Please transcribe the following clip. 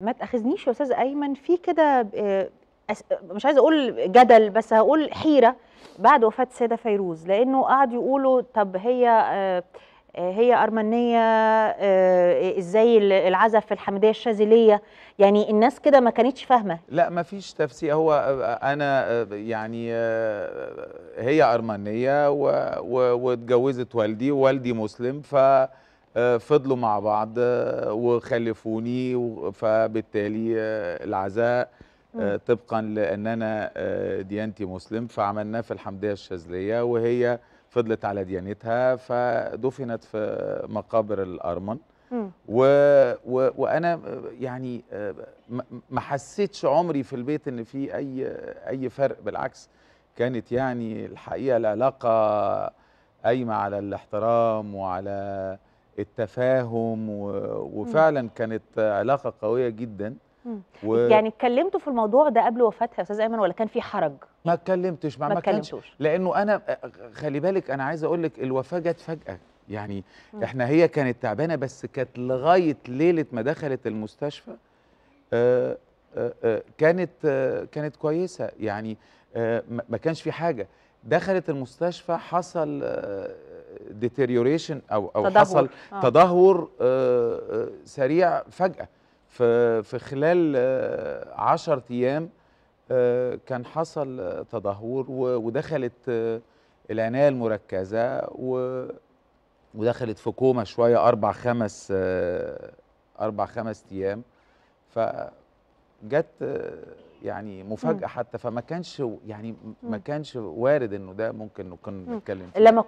ما تاخذنيش يا استاذ ايمن في كده آه، مش عايزه اقول جدل بس هقول حيره بعد وفاه السيده فيروز لانه قعدوا يقولوا طب هي آه، آه، هي ارمنيه ازاي العزف في الحمديه الشاذليه يعني الناس كده ما كانتش فاهمه لا ما فيش تفسير هو انا يعني هي ارمنيه واتجوزت والدي ووالدي مسلم ف آه، فضلوا مع بعض آه، وخلفوني فبالتالي آه، العزاء طبقا لان انا ديانتي مسلم فعملناه في الحمديه الشاذليه وهي فضلت على ديانتها فدفنت في مقابر الارمن و... و... وانا يعني ما حسيتش عمري في البيت ان في اي اي فرق بالعكس كانت يعني الحقيقه العلاقه قايمه على الاحترام وعلى التفاهم و... وفعلا كانت علاقه قويه جدا و... يعني اتكلمتوا في الموضوع ده قبل وفاتها يا استاذ ايمن ولا كان في حرج ما اتكلمتش ما, ما اتكلمتوش لانه انا خلي بالك انا عايز اقول لك الوفاه جت فجاه يعني م. احنا هي كانت تعبانه بس كانت لغايه ليله ما دخلت المستشفى آآ آه، آآ آه، آه، كانت آآ كانت كويسه يعني ما كانش في حاجه دخلت المستشفى حصل ديتيريوريشن او او تدهور. حصل آه. تدهور آه، آه، سريع فجاه في في خلال 10 آه، ايام كان حصل تدهور ودخلت العنايه المركزه ودخلت في كوما شويه اربع خمس اربع خمس ايام فجت يعني مفاجاه حتى فما كانش يعني ما كانش وارد انه ده ممكن نكون بنتكلم لما